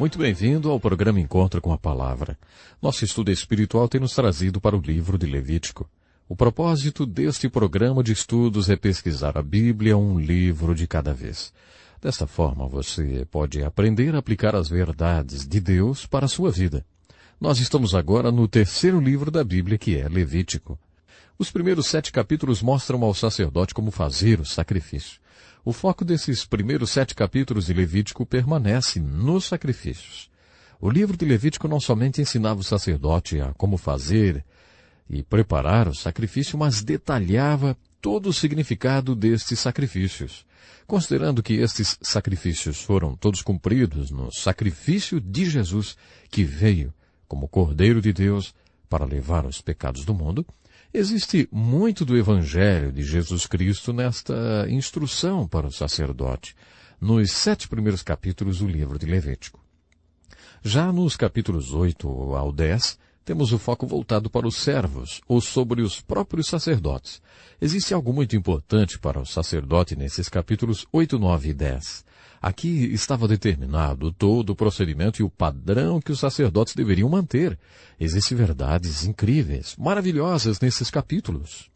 Muito bem-vindo ao programa Encontro com a Palavra. Nosso estudo espiritual tem nos trazido para o livro de Levítico. O propósito deste programa de estudos é pesquisar a Bíblia um livro de cada vez. Desta forma, você pode aprender a aplicar as verdades de Deus para a sua vida. Nós estamos agora no terceiro livro da Bíblia, que é Levítico. Os primeiros sete capítulos mostram ao sacerdote como fazer o sacrifício. O foco desses primeiros sete capítulos de Levítico permanece nos sacrifícios. O livro de Levítico não somente ensinava o sacerdote a como fazer e preparar o sacrifício, mas detalhava todo o significado destes sacrifícios. Considerando que estes sacrifícios foram todos cumpridos no sacrifício de Jesus, que veio como Cordeiro de Deus para levar os pecados do mundo, Existe muito do Evangelho de Jesus Cristo nesta instrução para o sacerdote, nos sete primeiros capítulos do livro de Levítico. Já nos capítulos 8 ao 10, temos o foco voltado para os servos ou sobre os próprios sacerdotes. Existe algo muito importante para o sacerdote nesses capítulos 8, 9 e 10. Aqui estava determinado todo o procedimento e o padrão que os sacerdotes deveriam manter. Existem verdades incríveis, maravilhosas nesses capítulos.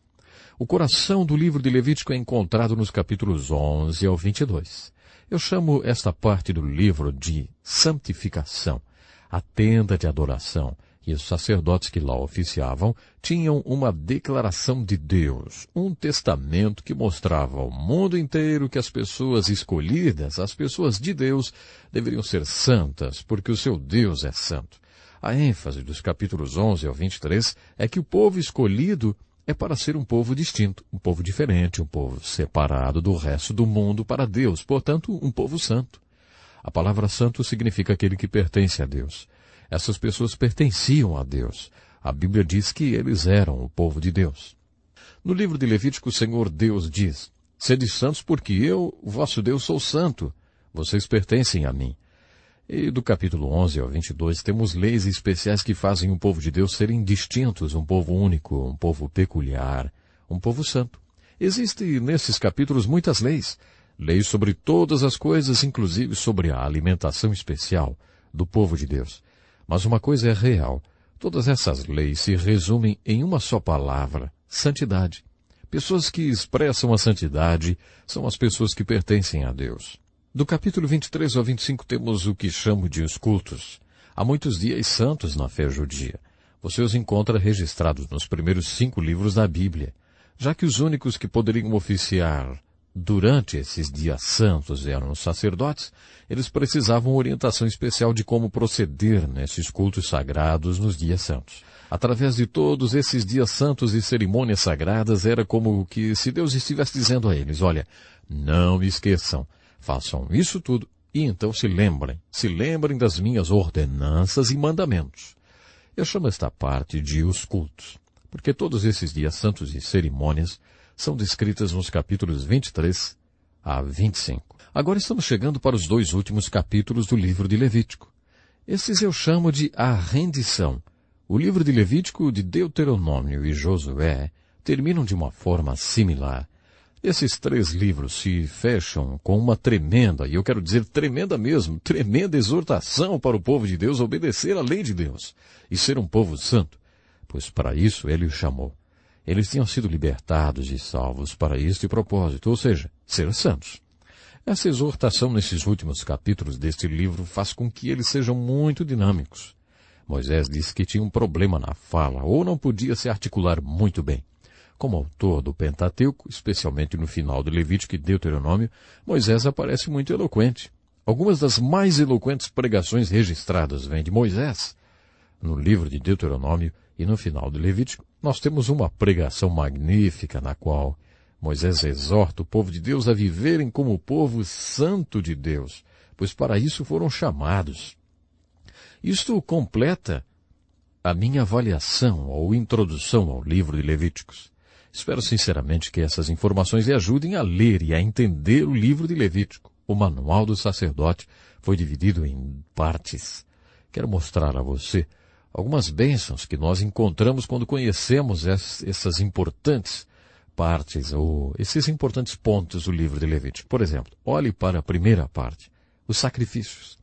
O coração do livro de Levítico é encontrado nos capítulos 11 ao 22. Eu chamo esta parte do livro de santificação, a tenda de adoração, e os sacerdotes que lá oficiavam tinham uma declaração de Deus, um testamento que mostrava ao mundo inteiro que as pessoas escolhidas, as pessoas de Deus, deveriam ser santas, porque o seu Deus é santo. A ênfase dos capítulos 11 ao 23 é que o povo escolhido é para ser um povo distinto, um povo diferente, um povo separado do resto do mundo para Deus, portanto, um povo santo. A palavra santo significa aquele que pertence a Deus. Essas pessoas pertenciam a Deus. A Bíblia diz que eles eram o povo de Deus. No livro de Levítico, o Senhor Deus diz, Sede santos porque eu, vosso Deus, sou santo. Vocês pertencem a mim. E do capítulo 11 ao 22 temos leis especiais que fazem o povo de Deus serem distintos, um povo único, um povo peculiar, um povo santo. Existem nesses capítulos muitas leis, leis sobre todas as coisas, inclusive sobre a alimentação especial do povo de Deus. Mas uma coisa é real. Todas essas leis se resumem em uma só palavra, santidade. Pessoas que expressam a santidade são as pessoas que pertencem a Deus. Do capítulo 23 ao 25 temos o que chamo de os cultos. Há muitos dias santos na fé judia. Você os encontra registrados nos primeiros cinco livros da Bíblia, já que os únicos que poderiam oficiar durante esses dias santos eram os sacerdotes, eles precisavam orientação especial de como proceder nesses cultos sagrados nos dias santos. Através de todos esses dias santos e cerimônias sagradas, era como que se Deus estivesse dizendo a eles, olha, não me esqueçam, façam isso tudo e então se lembrem, se lembrem das minhas ordenanças e mandamentos. Eu chamo esta parte de os cultos, porque todos esses dias santos e cerimônias são descritas nos capítulos 23 a 25. Agora estamos chegando para os dois últimos capítulos do livro de Levítico. Esses eu chamo de a rendição. O livro de Levítico, de Deuteronômio e Josué terminam de uma forma similar. Esses três livros se fecham com uma tremenda, e eu quero dizer tremenda mesmo, tremenda exortação para o povo de Deus obedecer à lei de Deus e ser um povo santo, pois para isso ele o chamou. Eles tinham sido libertados e salvos para este propósito, ou seja, ser santos. Essa exortação nesses últimos capítulos deste livro faz com que eles sejam muito dinâmicos. Moisés disse que tinha um problema na fala ou não podia se articular muito bem. Como autor do Pentateuco, especialmente no final do Levítico e Deuteronômio, Moisés aparece muito eloquente. Algumas das mais eloquentes pregações registradas vêm de Moisés. No livro de Deuteronômio, e no final do Levítico, nós temos uma pregação magnífica na qual Moisés exorta o povo de Deus a viverem como o povo santo de Deus, pois para isso foram chamados. Isto completa a minha avaliação ou introdução ao livro de Levíticos. Espero sinceramente que essas informações lhe ajudem a ler e a entender o livro de Levítico. O manual do sacerdote foi dividido em partes. Quero mostrar a você algumas bênçãos que nós encontramos quando conhecemos essas importantes partes ou esses importantes pontos do livro de Levítico. Por exemplo, olhe para a primeira parte, os sacrifícios.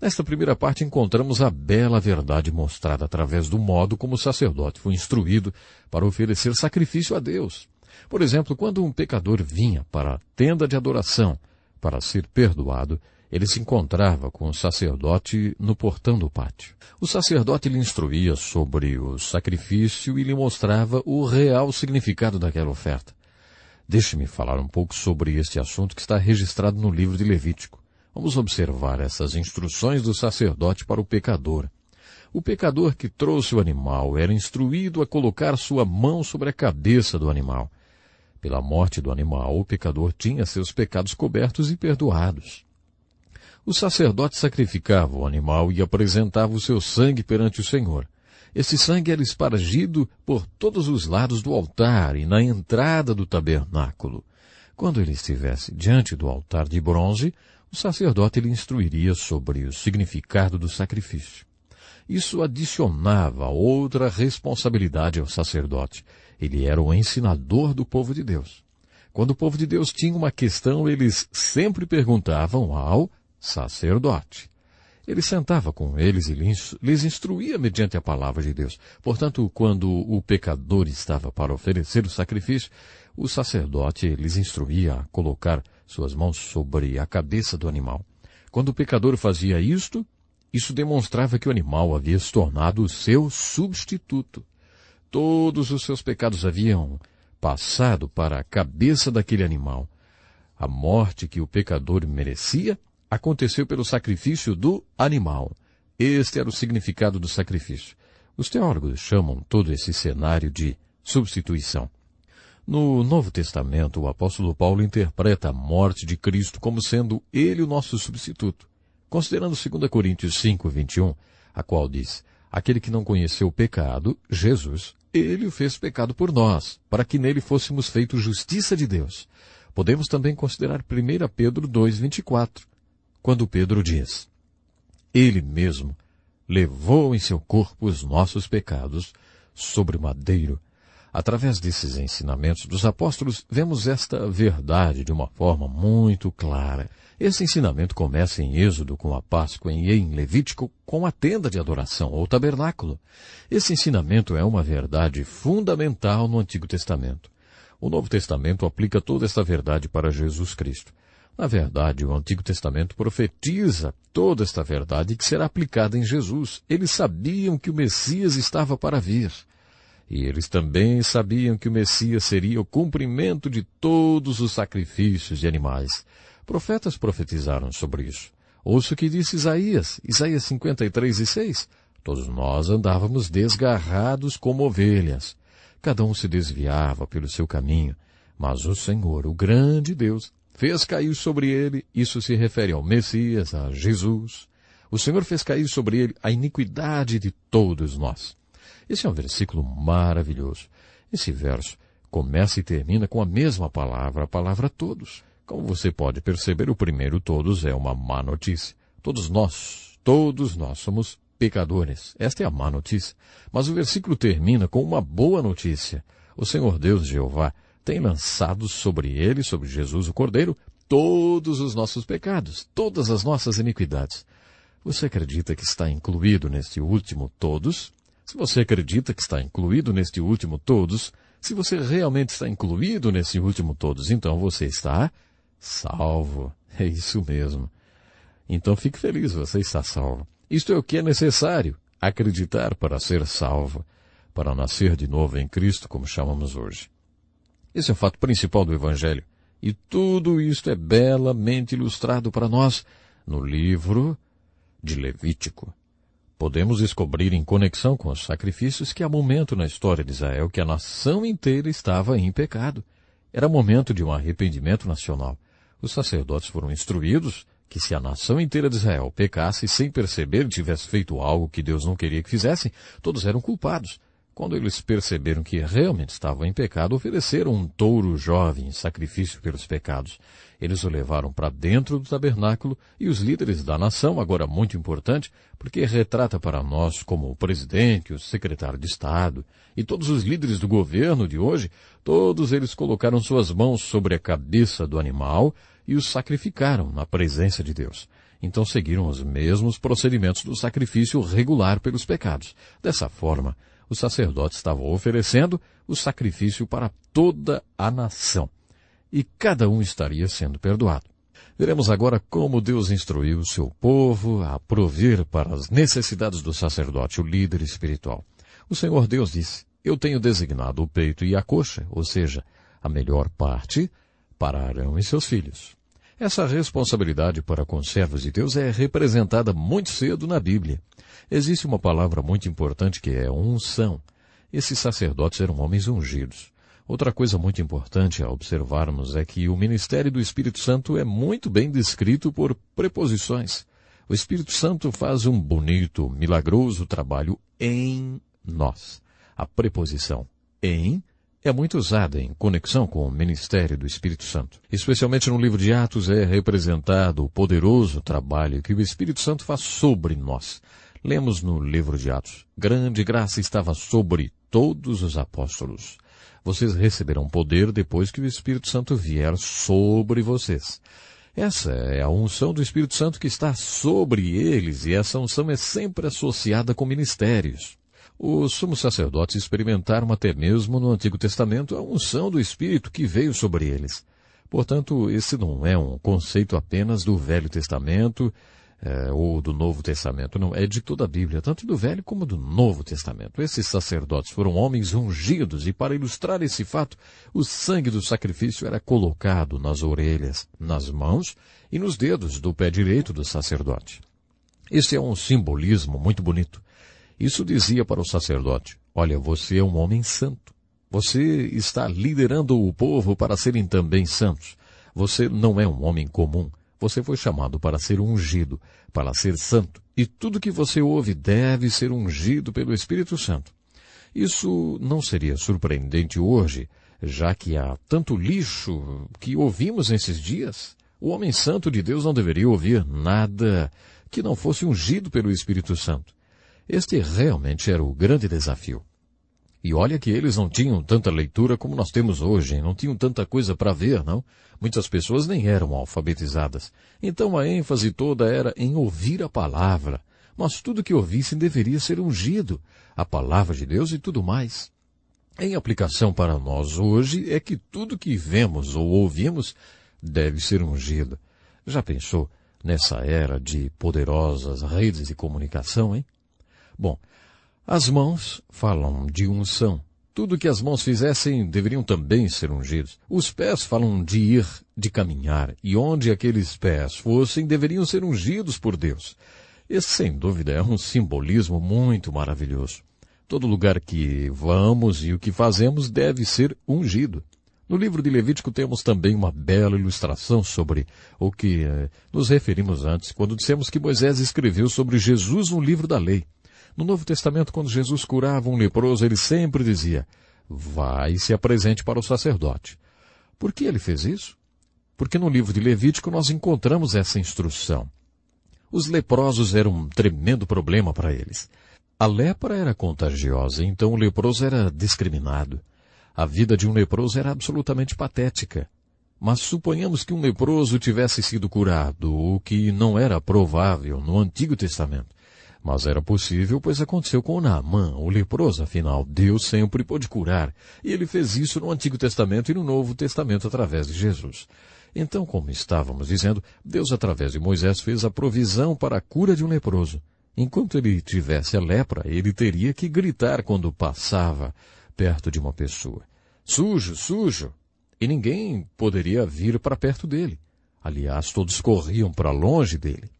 Nesta primeira parte encontramos a bela verdade mostrada através do modo como o sacerdote foi instruído para oferecer sacrifício a Deus. Por exemplo, quando um pecador vinha para a tenda de adoração para ser perdoado, ele se encontrava com o sacerdote no portão do pátio. O sacerdote lhe instruía sobre o sacrifício e lhe mostrava o real significado daquela oferta. Deixe-me falar um pouco sobre este assunto que está registrado no livro de Levítico. Vamos observar essas instruções do sacerdote para o pecador. O pecador que trouxe o animal era instruído a colocar sua mão sobre a cabeça do animal. Pela morte do animal, o pecador tinha seus pecados cobertos e perdoados. O sacerdote sacrificava o animal e apresentava o seu sangue perante o Senhor. Esse sangue era espargido por todos os lados do altar e na entrada do tabernáculo. Quando ele estivesse diante do altar de bronze, o sacerdote lhe instruiria sobre o significado do sacrifício. Isso adicionava outra responsabilidade ao sacerdote. Ele era o ensinador do povo de Deus. Quando o povo de Deus tinha uma questão, eles sempre perguntavam ao sacerdote. Ele sentava com eles e lhes instruía mediante a palavra de Deus. Portanto, quando o pecador estava para oferecer o sacrifício, o sacerdote lhes instruía a colocar suas mãos sobre a cabeça do animal. Quando o pecador fazia isto, isso demonstrava que o animal havia se tornado seu substituto. Todos os seus pecados haviam passado para a cabeça daquele animal. A morte que o pecador merecia aconteceu pelo sacrifício do animal. Este era o significado do sacrifício. Os teólogos chamam todo esse cenário de substituição. No Novo Testamento, o apóstolo Paulo interpreta a morte de Cristo como sendo ele o nosso substituto. Considerando 2 Coríntios 5, 21, a qual diz, aquele que não conheceu o pecado, Jesus, ele o fez pecado por nós, para que nele fôssemos feitos justiça de Deus. Podemos também considerar 1 Pedro 2, 24, quando Pedro diz: Ele mesmo levou em seu corpo os nossos pecados sobre o madeiro. Através desses ensinamentos dos apóstolos, vemos esta verdade de uma forma muito clara. Esse ensinamento começa em Êxodo com a Páscoa e em Levítico com a tenda de adoração ou tabernáculo. Esse ensinamento é uma verdade fundamental no Antigo Testamento. O Novo Testamento aplica toda esta verdade para Jesus Cristo. Na verdade, o Antigo Testamento profetiza toda esta verdade que será aplicada em Jesus. Eles sabiam que o Messias estava para vir. E eles também sabiam que o Messias seria o cumprimento de todos os sacrifícios de animais. Profetas profetizaram sobre isso. Ouça o que disse Isaías, Isaías 53 e 6. Todos nós andávamos desgarrados como ovelhas. Cada um se desviava pelo seu caminho, mas o Senhor, o grande Deus, Fez cair sobre ele, isso se refere ao Messias, a Jesus. O Senhor fez cair sobre ele a iniquidade de todos nós. Esse é um versículo maravilhoso. Esse verso começa e termina com a mesma palavra, a palavra todos. Como você pode perceber, o primeiro todos é uma má notícia. Todos nós, todos nós somos pecadores. Esta é a má notícia. Mas o versículo termina com uma boa notícia. O Senhor Deus Jeová tem lançado sobre ele, sobre Jesus o Cordeiro, todos os nossos pecados, todas as nossas iniquidades. Você acredita que está incluído neste último todos? Se você acredita que está incluído neste último todos, se você realmente está incluído nesse último todos, então você está salvo. É isso mesmo. Então fique feliz, você está salvo. Isto é o que é necessário, acreditar para ser salvo, para nascer de novo em Cristo, como chamamos hoje. Esse é o fato principal do Evangelho. E tudo isto é belamente ilustrado para nós no livro de Levítico. Podemos descobrir em conexão com os sacrifícios que há momento na história de Israel que a nação inteira estava em pecado. Era momento de um arrependimento nacional. Os sacerdotes foram instruídos que se a nação inteira de Israel pecasse sem perceber tivesse feito algo que Deus não queria que fizessem, todos eram culpados. Quando eles perceberam que realmente estavam em pecado, ofereceram um touro jovem em sacrifício pelos pecados. Eles o levaram para dentro do tabernáculo e os líderes da nação, agora muito importante, porque retrata para nós como o presidente, o secretário de Estado e todos os líderes do governo de hoje, todos eles colocaram suas mãos sobre a cabeça do animal e o sacrificaram na presença de Deus então seguiram os mesmos procedimentos do sacrifício regular pelos pecados. Dessa forma, o sacerdote estava oferecendo o sacrifício para toda a nação. E cada um estaria sendo perdoado. Veremos agora como Deus instruiu o seu povo a prover para as necessidades do sacerdote, o líder espiritual. O Senhor Deus disse: Eu tenho designado o peito e a coxa, ou seja, a melhor parte, para Arão e seus filhos. Essa responsabilidade para conservos de Deus é representada muito cedo na Bíblia. Existe uma palavra muito importante que é unção. Esses sacerdotes eram homens ungidos. Outra coisa muito importante a observarmos é que o ministério do Espírito Santo é muito bem descrito por preposições. O Espírito Santo faz um bonito, milagroso trabalho em nós. A preposição em é muito usada em conexão com o ministério do Espírito Santo. Especialmente no livro de Atos é representado o poderoso trabalho que o Espírito Santo faz sobre nós. Lemos no livro de Atos: Grande graça estava sobre todos os apóstolos. Vocês receberão poder depois que o Espírito Santo vier sobre vocês. Essa é a unção do Espírito Santo que está sobre eles e essa unção é sempre associada com ministérios. Os sumos sacerdotes experimentaram até mesmo no Antigo Testamento a unção do Espírito que veio sobre eles. Portanto, esse não é um conceito apenas do Velho Testamento, é, ou do Novo Testamento, não, é de toda a Bíblia, tanto do Velho como do Novo Testamento. Esses sacerdotes foram homens ungidos e para ilustrar esse fato, o sangue do sacrifício era colocado nas orelhas, nas mãos e nos dedos do pé direito do sacerdote. Esse é um simbolismo muito bonito. Isso dizia para o sacerdote, olha, você é um homem santo. Você está liderando o povo para serem também santos. Você não é um homem comum. Você foi chamado para ser ungido, para ser santo, e tudo que você ouve deve ser ungido pelo Espírito Santo. Isso não seria surpreendente hoje, já que há tanto lixo que ouvimos nesses dias? O homem santo de Deus não deveria ouvir nada que não fosse ungido pelo Espírito Santo. Este realmente era o grande desafio. E olha que eles não tinham tanta leitura como nós temos hoje, não tinham tanta coisa para ver, não? Muitas pessoas nem eram alfabetizadas. Então a ênfase toda era em ouvir a palavra. Mas tudo que ouvissem deveria ser ungido, a palavra de Deus e tudo mais. Em aplicação para nós hoje é que tudo que vemos ou ouvimos deve ser ungido. Já pensou nessa era de poderosas redes de comunicação, hein? Bom, as mãos falam de unção. Tudo que as mãos fizessem deveriam também ser ungidos. Os pés falam de ir, de caminhar, e onde aqueles pés fossem deveriam ser ungidos por Deus. Esse, sem dúvida, é um simbolismo muito maravilhoso. Todo lugar que vamos e o que fazemos deve ser ungido. No livro de Levítico temos também uma bela ilustração sobre o que eh, nos referimos antes, quando dissemos que Moisés escreveu sobre Jesus um livro da lei. No Novo Testamento, quando Jesus curava um leproso, ele sempre dizia, vai e se apresente para o sacerdote. Por que ele fez isso? Porque no livro de Levítico nós encontramos essa instrução. Os leprosos eram um tremendo problema para eles. A lepra era contagiosa, então o leproso era discriminado. A vida de um leproso era absolutamente patética. Mas suponhamos que um leproso tivesse sido curado, o que não era provável no Antigo Testamento. Mas era possível, pois aconteceu com Naamã, o leproso, afinal, Deus sempre pôde curar, e ele fez isso no Antigo Testamento e no Novo Testamento através de Jesus. Então, como estávamos dizendo, Deus, através de Moisés, fez a provisão para a cura de um leproso. Enquanto ele tivesse a lepra, ele teria que gritar quando passava perto de uma pessoa. Sujo, sujo! E ninguém poderia vir para perto dele. Aliás, todos corriam para longe dele.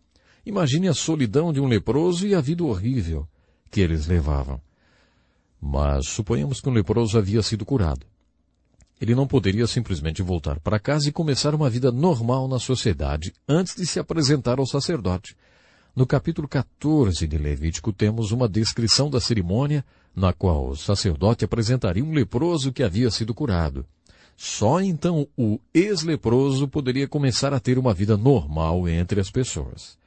Imagine a solidão de um leproso e a vida horrível que eles levavam. Mas suponhamos que um leproso havia sido curado. Ele não poderia simplesmente voltar para casa e começar uma vida normal na sociedade antes de se apresentar ao sacerdote. No capítulo 14 de Levítico temos uma descrição da cerimônia na qual o sacerdote apresentaria um leproso que havia sido curado. Só então o ex-leproso poderia começar a ter uma vida normal entre as pessoas.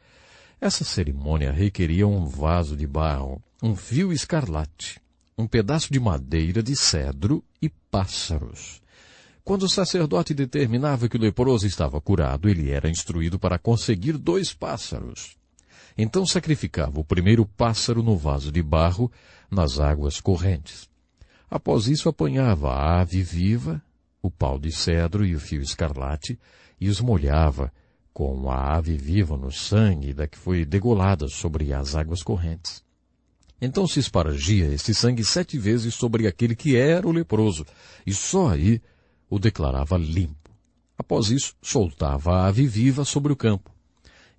Essa cerimônia requeria um vaso de barro, um fio escarlate, um pedaço de madeira de cedro e pássaros. Quando o sacerdote determinava que o leproso estava curado, ele era instruído para conseguir dois pássaros. Então sacrificava o primeiro pássaro no vaso de barro, nas águas correntes. Após isso apanhava a ave viva, o pau de cedro e o fio escarlate, e os molhava com a ave viva no sangue da que foi degolada sobre as águas correntes. Então se espargia este sangue sete vezes sobre aquele que era o leproso, e só aí o declarava limpo. Após isso, soltava a ave viva sobre o campo.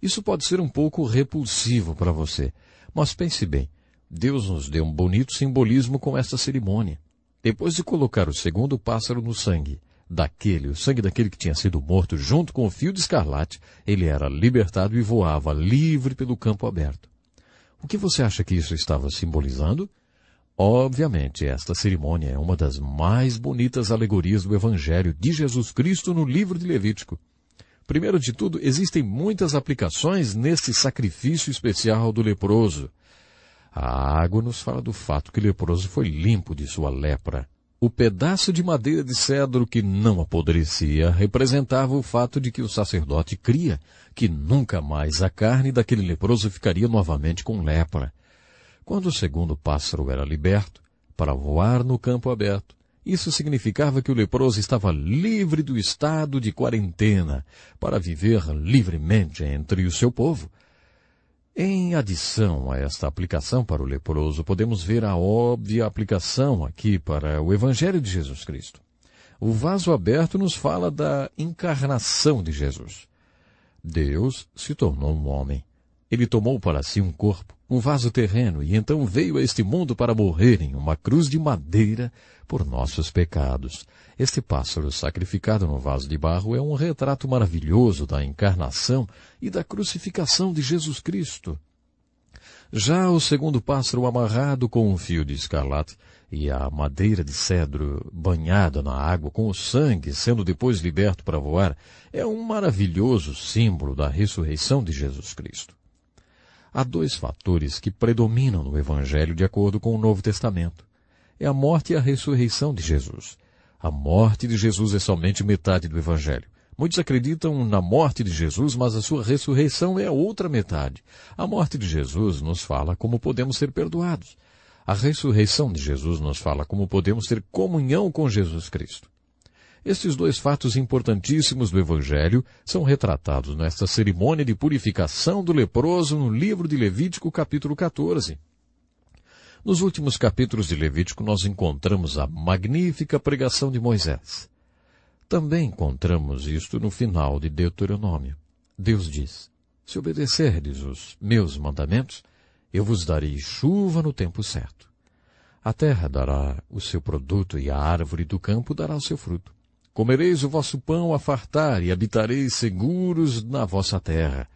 Isso pode ser um pouco repulsivo para você, mas pense bem, Deus nos deu um bonito simbolismo com esta cerimônia. Depois de colocar o segundo pássaro no sangue daquele, o sangue daquele que tinha sido morto, junto com o fio de escarlate, ele era libertado e voava livre pelo campo aberto. O que você acha que isso estava simbolizando? Obviamente, esta cerimônia é uma das mais bonitas alegorias do Evangelho de Jesus Cristo no livro de Levítico. Primeiro de tudo, existem muitas aplicações neste sacrifício especial do leproso. A água nos fala do fato que o leproso foi limpo de sua lepra. O pedaço de madeira de cedro que não apodrecia representava o fato de que o sacerdote cria que nunca mais a carne daquele leproso ficaria novamente com lepra. Quando o segundo pássaro era liberto, para voar no campo aberto, isso significava que o leproso estava livre do estado de quarentena, para viver livremente entre o seu povo em adição a esta aplicação para o leproso, podemos ver a óbvia aplicação aqui para o Evangelho de Jesus Cristo. O vaso aberto nos fala da encarnação de Jesus. Deus se tornou um homem. Ele tomou para si um corpo, um vaso terreno, e então veio a este mundo para morrer em uma cruz de madeira por nossos pecados. Este pássaro sacrificado no vaso de barro é um retrato maravilhoso da encarnação e da crucificação de Jesus Cristo. Já o segundo pássaro amarrado com um fio de escarlate e a madeira de cedro banhada na água com o sangue sendo depois liberto para voar é um maravilhoso símbolo da ressurreição de Jesus Cristo. Há dois fatores que predominam no Evangelho de acordo com o Novo Testamento. É a morte e a ressurreição de Jesus. A morte de Jesus é somente metade do Evangelho. Muitos acreditam na morte de Jesus, mas a sua ressurreição é outra metade. A morte de Jesus nos fala como podemos ser perdoados. A ressurreição de Jesus nos fala como podemos ter comunhão com Jesus Cristo. Estes dois fatos importantíssimos do Evangelho são retratados nesta cerimônia de purificação do leproso no livro de Levítico, capítulo 14. Nos últimos capítulos de Levítico, nós encontramos a magnífica pregação de Moisés. Também encontramos isto no final de Deuteronômio. Deus diz: Se obedecerdes os meus mandamentos, eu vos darei chuva no tempo certo. A terra dará o seu produto e a árvore do campo dará o seu fruto. Comereis o vosso pão a fartar e habitareis seguros na vossa terra.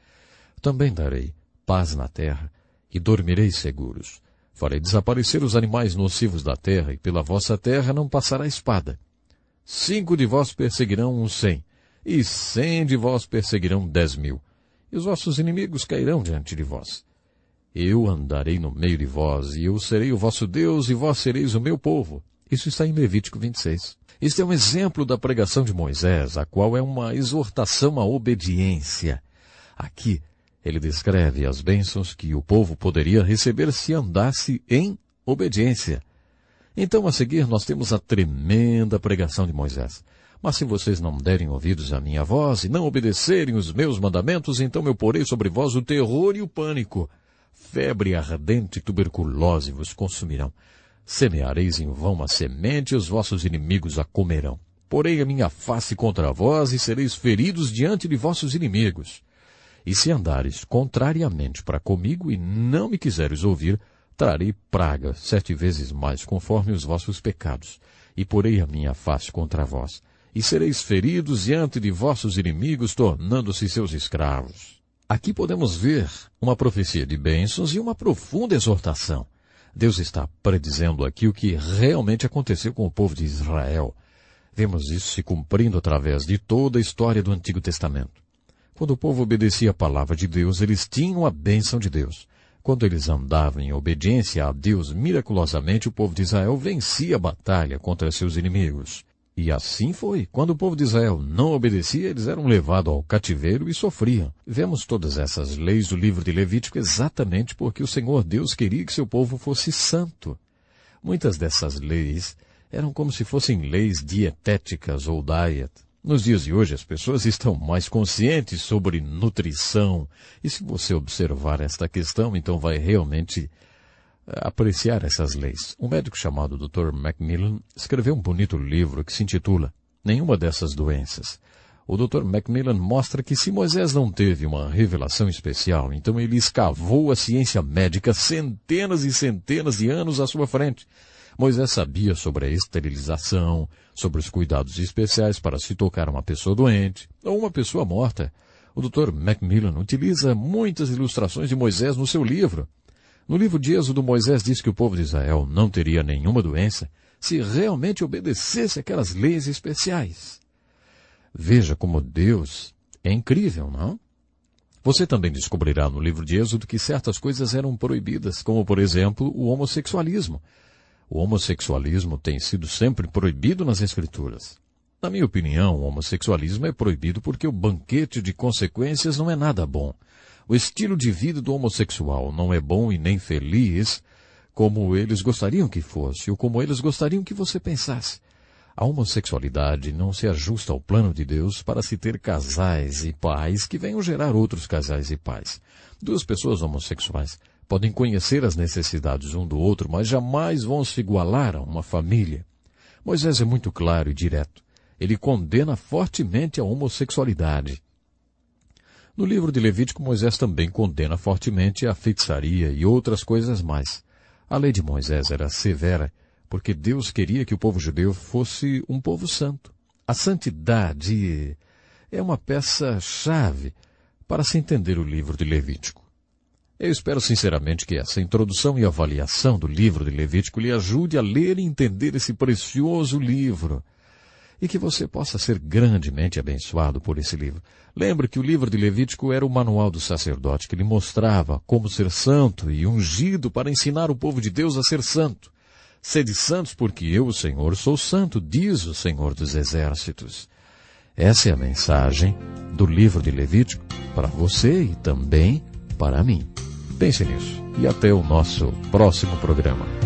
Também darei paz na terra e dormireis seguros. Farei desaparecer os animais nocivos da terra e pela vossa terra não passará espada. Cinco de vós perseguirão um cem e cem de vós perseguirão dez mil e os vossos inimigos cairão diante de vós. Eu andarei no meio de vós, e eu serei o vosso Deus, e vós sereis o meu povo. Isso está em Levítico 26. Este é um exemplo da pregação de Moisés, a qual é uma exortação à obediência. Aqui, ele descreve as bênçãos que o povo poderia receber se andasse em obediência. Então, a seguir, nós temos a tremenda pregação de Moisés. Mas se vocês não derem ouvidos à minha voz e não obedecerem os meus mandamentos, então eu porei sobre vós o terror e o pânico. Febre ardente e tuberculose vos consumirão. Semeareis em vão a semente e os vossos inimigos a comerão. Porei a minha face contra vós e sereis feridos diante de vossos inimigos. E se andares contrariamente para comigo e não me quiseres ouvir, trarei praga sete vezes mais conforme os vossos pecados, e porei a minha face contra vós, e sereis feridos diante de vossos inimigos, tornando-se seus escravos. Aqui podemos ver uma profecia de bênçãos e uma profunda exortação. Deus está predizendo aqui o que realmente aconteceu com o povo de Israel. Vemos isso se cumprindo através de toda a história do Antigo Testamento. Quando o povo obedecia a palavra de Deus, eles tinham a bênção de Deus. Quando eles andavam em obediência a Deus, miraculosamente o povo de Israel vencia a batalha contra seus inimigos. E assim foi. Quando o povo de Israel não obedecia, eles eram levados ao cativeiro e sofriam. Vemos todas essas leis do livro de Levítico exatamente porque o Senhor Deus queria que seu povo fosse santo. Muitas dessas leis eram como se fossem leis dietéticas ou diet. Nos dias de hoje as pessoas estão mais conscientes sobre nutrição. E se você observar esta questão, então vai realmente apreciar essas leis. Um médico chamado Dr. Macmillan escreveu um bonito livro que se intitula Nenhuma dessas doenças. O Dr. Macmillan mostra que se Moisés não teve uma revelação especial, então ele escavou a ciência médica centenas e centenas de anos à sua frente. Moisés sabia sobre a esterilização, sobre os cuidados especiais para se tocar uma pessoa doente ou uma pessoa morta. O Dr. Macmillan utiliza muitas ilustrações de Moisés no seu livro no livro de Êxodo, Moisés diz que o povo de Israel não teria nenhuma doença se realmente obedecesse aquelas leis especiais. Veja como Deus é incrível, não? Você também descobrirá no livro de Êxodo que certas coisas eram proibidas, como por exemplo o homossexualismo. O homossexualismo tem sido sempre proibido nas Escrituras. Na minha opinião, o homossexualismo é proibido porque o banquete de consequências não é nada bom o estilo de vida do homossexual não é bom e nem feliz como eles gostariam que fosse ou como eles gostariam que você pensasse. A homossexualidade não se ajusta ao plano de Deus para se ter casais e pais que venham gerar outros casais e pais. Duas pessoas homossexuais podem conhecer as necessidades um do outro, mas jamais vão se igualar a uma família. Moisés é muito claro e direto. Ele condena fortemente a homossexualidade. No livro de Levítico, Moisés também condena fortemente a feitiçaria e outras coisas mais. A lei de Moisés era severa, porque Deus queria que o povo judeu fosse um povo santo. A santidade é uma peça-chave para se entender o livro de Levítico. Eu espero sinceramente que essa introdução e avaliação do livro de Levítico lhe ajude a ler e entender esse precioso livro e que você possa ser grandemente abençoado por esse livro. Lembre que o livro de Levítico era o manual do sacerdote que lhe mostrava como ser santo e ungido para ensinar o povo de Deus a ser santo. Sede santos porque eu, o Senhor, sou santo, diz o Senhor dos Exércitos. Essa é a mensagem do livro de Levítico para você e também para mim. Pense nisso e até o nosso próximo programa.